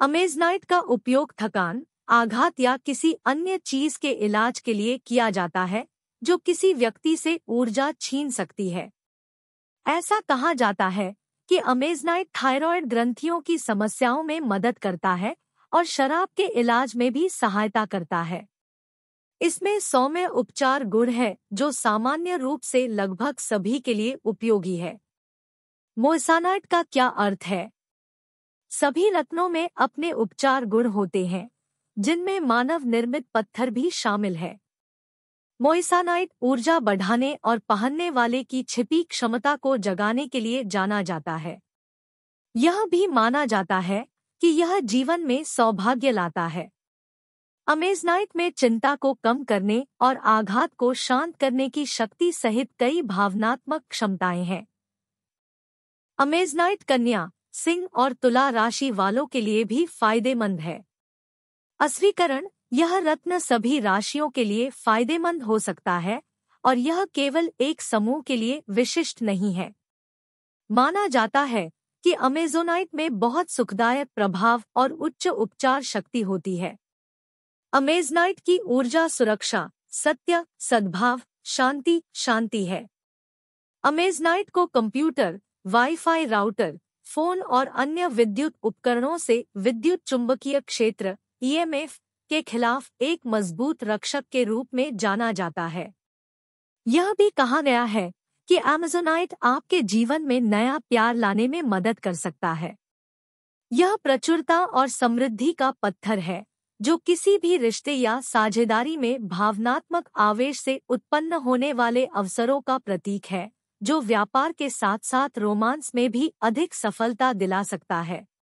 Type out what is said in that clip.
अमेजनाइट का उपयोग थकान आघात या किसी अन्य चीज के इलाज के लिए किया जाता है जो किसी व्यक्ति से ऊर्जा छीन सकती है ऐसा कहा जाता है कि अमेजनाइट थायराइड ग्रंथियों की समस्याओं में मदद करता है और शराब के इलाज में भी सहायता करता है इसमें सौम्य उपचार गुण है जो सामान्य रूप से लगभग सभी के लिए उपयोगी है मोसानाइट का क्या अर्थ है सभी रत्नों में अपने उपचार गुण होते हैं जिनमें मानव निर्मित पत्थर भी शामिल है मोइसानाइट ऊर्जा बढ़ाने और पहनने वाले की छिपी क्षमता को जगाने के लिए जाना जाता है यह भी माना जाता है कि यह जीवन में सौभाग्य लाता है अमेजनाइट में चिंता को कम करने और आघात को शांत करने की शक्ति सहित कई भावनात्मक क्षमताएं हैं अमेजनाइट कन्या सिंह और तुला राशि वालों के लिए भी फायदेमंद है अस्वीकरण यह रत्न सभी राशियों के लिए फायदेमंद हो सकता है और यह केवल एक समूह के लिए विशिष्ट नहीं है माना जाता है कि अमेजोनाइट में बहुत सुखदायक प्रभाव और उच्च उपचार शक्ति होती है अमेजनाइट की ऊर्जा सुरक्षा सत्य सद्भाव शांति शांति है अमेजनाइट को कंप्यूटर वाईफाई राउटर फोन और अन्य विद्युत उपकरणों से विद्युत चुंबकीय क्षेत्र ईएमएफ e के खिलाफ एक मजबूत रक्षक के रूप में जाना जाता है यह भी कहा गया है कि एमेजोनाइट आपके जीवन में नया प्यार लाने में मदद कर सकता है यह प्रचुरता और समृद्धि का पत्थर है जो किसी भी रिश्ते या साझेदारी में भावनात्मक आवेश से उत्पन्न होने वाले अवसरों का प्रतीक है जो व्यापार के साथ साथ रोमांस में भी अधिक सफलता दिला सकता है